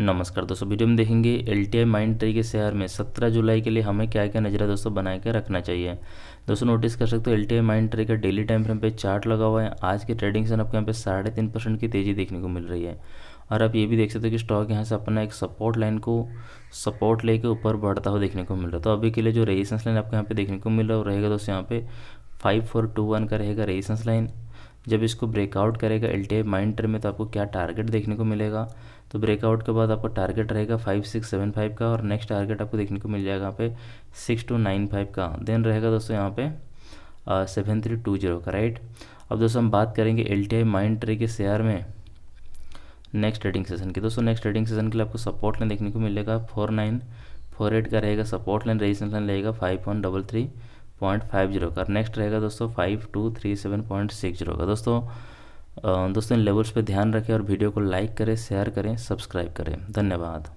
नमस्कार दोस्तों वीडियो में देखेंगे L T I Mindtree के शहर में 17 जुलाई के लिए हमें क्या क्या नजरिया दोस्तों बनाए के रखना चाहिए दोस्तों नोटिस कर सकते हो L T I Mindtree का डेली टाइम फ्रेम पे चार्ट लगा हुआ है आज के ट्रेडिंग से आपको यहाँ पे साढ़े तीन परसेंट की तेज़ी देखने को मिल रही है और आप ये भी देख सकते हो कि स्टॉक यहाँ से अपना एक सपोर्ट लाइन को सपोर्ट लेके ऊपर बढ़ता हुआ देखने को मिल रहा है तो अभी के लिए जो रेजिस्टेंस लाइन आपको यहाँ पे देखने को मिल रहा है रहेगा दोस्तों यहाँ पे फाइव फोर टू वन का रहेगा रेजिस्टेंस लाइन जब इसको ब्रेकआउट करेगा एल टी माइंड टर्म में तो आपको क्या टारगेट देखने को मिलेगा तो ब्रेकआउट के बाद आपका टारगेट रहेगा फाइव सिक्स सेवन फाइव का और नेक्स्ट टारगेट आपको देखने को मिल जाएगा यहाँ पे सिक्स टू नाइन फाइव का देन रहेगा दोस्तों यहाँ पे सेवन थ्री टू जीरो का राइट अब दोस्तों हम बात करेंगे L T I Mindtree के शेयर में नेक्स्ट ट्रेडिंग सेशन की दोस्तों नेक्स्ट ट्रेडिंग सेशन के लिए आपको सपोर्ट लाइन देखने को मिलेगा फोर नाइन फोर एट का रहेगा सपोर्ट लाइन रेजिस्टेंस लाइन रहेगा five one double three point five zero का नेक्स्ट रहेगा दोस्तों five two three seven point six zero का दोस्तों दोस्तों इन लेवल्स पर ध्यान रखें और वीडियो को लाइक करें शेयर करें सब्सक्राइब करें धन्यवाद